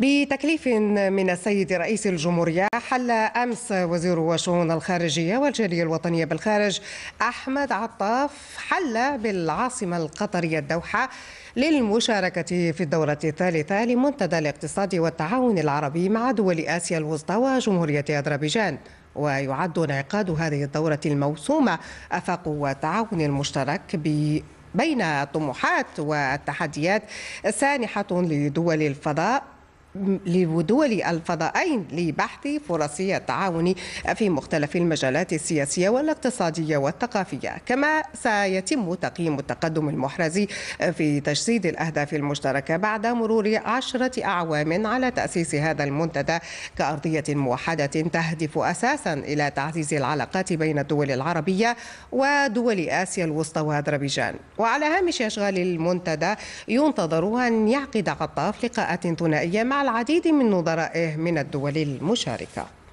بتكليف من السيد رئيس الجمهورية حل أمس وزير الشؤون الخارجية والجالية الوطنية بالخارج أحمد عطاف حل بالعاصمة القطرية الدوحة للمشاركة في الدورة الثالثة لمنتدى الاقتصاد والتعاون العربي مع دول آسيا الوسطى وجمهورية أذربيجان ويعد انعقاد هذه الدورة الموسومة أفق وتعاون المشترك ب بين الطموحات والتحديات سانحة لدول الفضاء لدول الفضائين لبحث فرصية التعاون في مختلف المجالات السياسية والاقتصادية والثقافية كما سيتم تقييم التقدم المحرز في تجسيد الأهداف المشتركة بعد مرور عشرة أعوام على تأسيس هذا المنتدى كأرضية موحدة تهدف أساسا إلى تعزيز العلاقات بين الدول العربية ودول آسيا الوسطى وأذربيجان وعلى هامش أشغال المنتدى ينتظر أن يعقد عطاف لقاءات ثنائية مع العديد من نظرائه من الدول المشاركة